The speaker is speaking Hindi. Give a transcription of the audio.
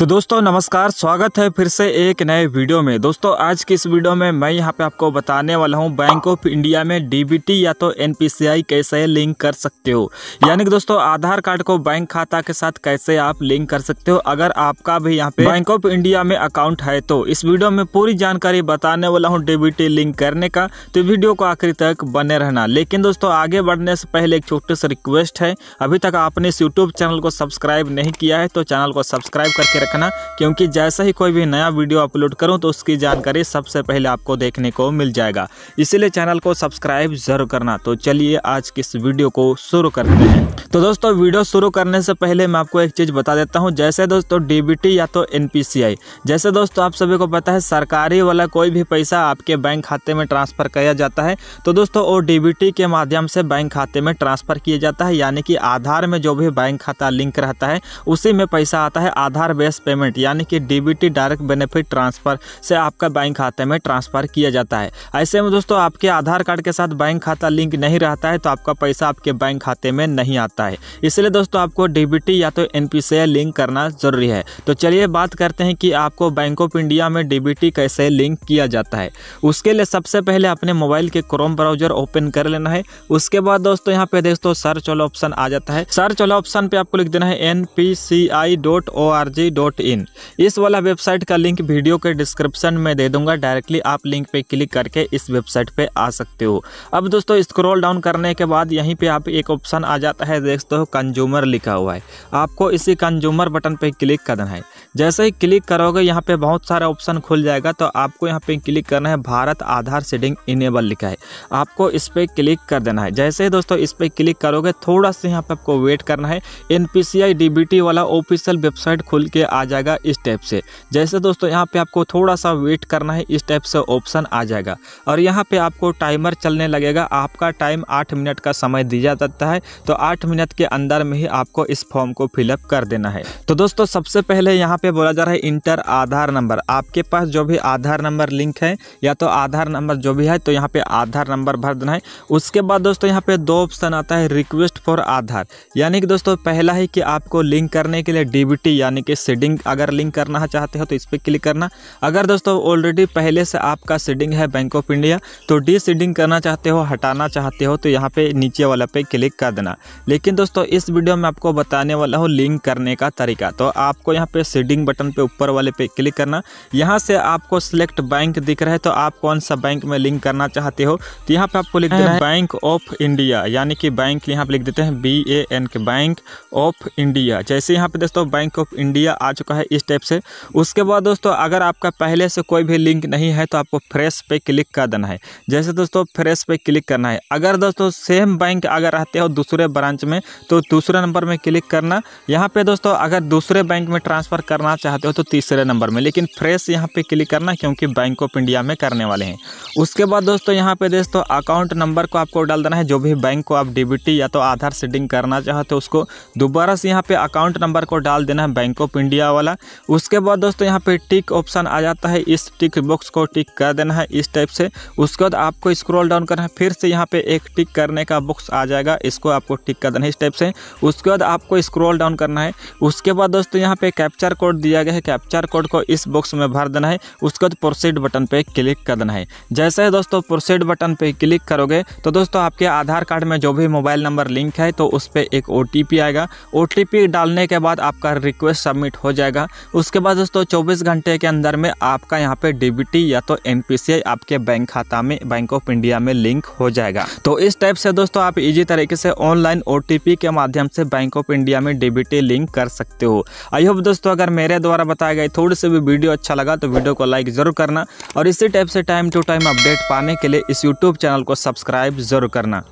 तो दोस्तों नमस्कार स्वागत है फिर से एक नए वीडियो में दोस्तों आज की इस वीडियो में मैं यहाँ पे आपको बताने वाला हूँ बैंक ऑफ इंडिया में डीबीटी या तो एनपीसीआई कैसे लिंक कर सकते हो यानी कि दोस्तों आधार कार्ड को बैंक खाता के साथ कैसे आप लिंक कर सकते हो अगर आपका भी यहाँ पे बैंक ऑफ इंडिया में अकाउंट है तो इस वीडियो में पूरी जानकारी बताने वाला हूँ डीबीटी लिंक करने का तो वीडियो को आखिर तक बने रहना लेकिन दोस्तों आगे बढ़ने से पहले एक छोटे से रिक्वेस्ट है अभी तक आपने इस यूट्यूब चैनल को सब्सक्राइब नहीं किया है तो चैनल को सब्सक्राइब करके रखना क्योंकि जैसा ही कोई भी नया वीडियो अपलोड करूँ तो उसकी जानकारी सबसे पहले आपको देखने को मिल जाएगा इसीलिए चैनल को सब्सक्राइब जरूर करना तो चलिए आज की इस वीडियो को शुरू करते हैं तो दोस्तों वीडियो शुरू करने से पहले मैं आपको एक चीज़ बता देता हूँ जैसे दोस्तों डी या तो एन जैसे दोस्तों आप सभी को पता है सरकारी वाला कोई भी पैसा आपके बैंक खाते में ट्रांसफ़र किया जाता है तो दोस्तों वो डी के माध्यम से बैंक खाते में ट्रांसफ़र किया जाता है यानी कि आधार में जो भी बैंक खाता लिंक रहता है उसी में पैसा आता है आधार बेस पेमेंट यानी कि डीबीटी डायरेक्ट बेनिफिट ट्रांसफ़र से आपका बैंक खाते में ट्रांसफ़र किया जाता है ऐसे में दोस्तों आपके आधार कार्ड के साथ बैंक खाता लिंक नहीं रहता है तो आपका पैसा आपके बैंक खाते में नहीं आता है इसलिए दोस्तों आपको डीबीटी या तो एन लिंक करना ज़रूरी है तो चलिए बात करते हैं कि आपको बैंक ऑफ इंडिया में डीबीटी कैसे लिंक किया जाता है उसके लिए सबसे पहले अपने मोबाइल के क्रोम ब्राउजर ओपन कर लेना है उसके बाद दोस्तों यहाँ पे दोस्तों सर्च वाला ऑप्शन आ जाता है सर्च वाला ऑप्शन पे आपको लिख देना है N P C I dot O R G dot dot in इस वाला वेबसाइट का लिंक वीडियो के डिस्क्रिप्शन में दे दूंगा डायरेक्टली आप लिंक पे क्लिक करके इस वेबसाइट पे आ सकते हो अब दोस्तों स्क्रॉल डाउन करने के बाद यहीं पे आप एक ऑप्शन आ जाता है देखते हो कंज्यूमर लिखा हुआ है आपको इसी कंज्यूमर बटन पर क्लिक करना है जैसे ही क्लिक करोगे यहाँ पे बहुत सारे ऑप्शन खुल जाएगा तो आपको यहाँ पे क्लिक करना है भारत आधार सेटिंग इनेबल लिखा है आपको इस पर क्लिक कर देना है जैसे ही दोस्तों इस पर क्लिक करोगे थोड़ा सा यहाँ पे आपको वेट करना है एन पी वाला ऑफिशियल वेबसाइट खुल के आ जाएगा इस टाइप से जैसे दोस्तों यहाँ पे आपको थोड़ा सा वेट करना है इस टाइप से ऑप्शन आ जाएगा और यहाँ पे आपको टाइमर चलने लगेगा आपका टाइम आठ मिनट का समय दिया जाता है तो आठ मिनट के अंदर में ही आपको इस फॉर्म को फिलअप कर देना है तो दोस्तों सबसे पहले यहाँ पे बोला जा रहा है इंटर आधार नंबर आपके पास जो भी आधार नंबर लिंक है या तो आधार नंबर जो भी है तो यहाँ पे आधार नंबर भर देना है उसके बाद दोस्तों यहाँ पे दो ऑप्शन आता है रिक्वेस्ट फॉर आधार यानी कि दोस्तों पहला है कि आपको लिंक करने के लिए डीबीटी यानी कि सीडिंग अगर लिंक करना चाहते हो तो इस पर क्लिक करना अगर दोस्तों ऑलरेडी पहले से आपका सीडिंग है बैंक ऑफ इंडिया तो डी सीडिंग करना चाहते हो हटाना चाहते हो तो यहाँ पे नीचे वाला पे क्लिक कर देना लेकिन दोस्तों इस वीडियो में आपको बताने वाला हूँ लिंक करने का तरीका तो आपको यहाँ पे सीडिंग बटन पे ऊपर वाले पे क्लिक करना यहाँ से आपको सिलेक्ट बैंक दिख रहा है तो आप कौन सा बैंक में लिंक करना चाहते हो तो यहाँ पे आपको लिख देना है बैंक ऑफ इंडिया यानी कि बैंक यहाँ पे लिख देते हैं B A N K bank of India जैसे यहाँ पे दोस्तों बैंक ऑफ इंडिया आ चुका है इस टाइप से उसके बाद दोस्तों अगर आपका पहले से कोई भी लिंक नहीं है तो आपको फ्रेश पे क्लिक कर देना है जैसे दोस्तों फ्रेश पे क्लिक करना है अगर दोस्तों सेम बैंक अगर रहते हो दूसरे ब्रांच में तो दूसरे नंबर में क्लिक करना यहाँ पर दोस्तों अगर दूसरे बैंक में ट्रांसफ़र करना चाहते हो तो तीसरे नंबर में लेकिन फ्रेश यहाँ पर क्लिक करना क्योंकि बैंक ऑफ इंडिया में करने वाले हैं उसके बाद दोस्तों यहाँ पर दोस्तों अकाउंट नंबर को आपको डाल देना है जो भी बैंक को आप डीबीटी या तो आधार सेटिंग करना चाहते हो तो उसको दोबारा से यहाँ पे अकाउंट नंबर को डाल देना है बैंक ऑफ इंडिया भैया वाला उसके बाद दोस्तों यहाँ पे टिक ऑप्शन आ जाता है इस टिक बॉक्स को टिक कर देना है इस टाइप से उसके बाद आपको स्क्रॉल डाउन करना है फिर से यहाँ पे एक टिक करने का बॉक्स आ जाएगा इसको आपको टिक कर देना है इस टाइप से उसके बाद आपको स्क्रॉल डाउन करना है उसके बाद दोस्तों यहाँ पे कैप्चर कोड दिया गया है कैप्चर कोड को इस बॉक्स में भर देना है उसके बाद प्रोसीड बटन पर क्लिक कर देना है जैसे ही दोस्तों प्रोसीड बटन पर क्लिक करोगे तो दोस्तों आपके आधार कार्ड में जो भी मोबाइल नंबर लिंक है तो उस पर एक ओ आएगा ओ डालने के बाद आपका रिक्वेस्ट सबमिट हो जाएगा उसके बाद दोस्तों चौबीस घंटे के अंदर में आपका यहाँ पे डीबीटी या तो एम आपके बैंक खाता में बैंक ऑफ इंडिया में लिंक हो जाएगा तो इस टाइप से दोस्तों आप इजी तरीके से ऑनलाइन ओ के माध्यम से बैंक ऑफ इंडिया में डीबीटी लिंक कर सकते हो आई होप दोस्तों अगर मेरे द्वारा बताया गया थोड़ी सी भी वीडियो अच्छा लगा तो वीडियो को लाइक जरूर करना और इसी टाइप से टाइम टू टाइम अपडेट पाने के लिए इस यूट्यूब चैनल को सब्सक्राइब जरूर करना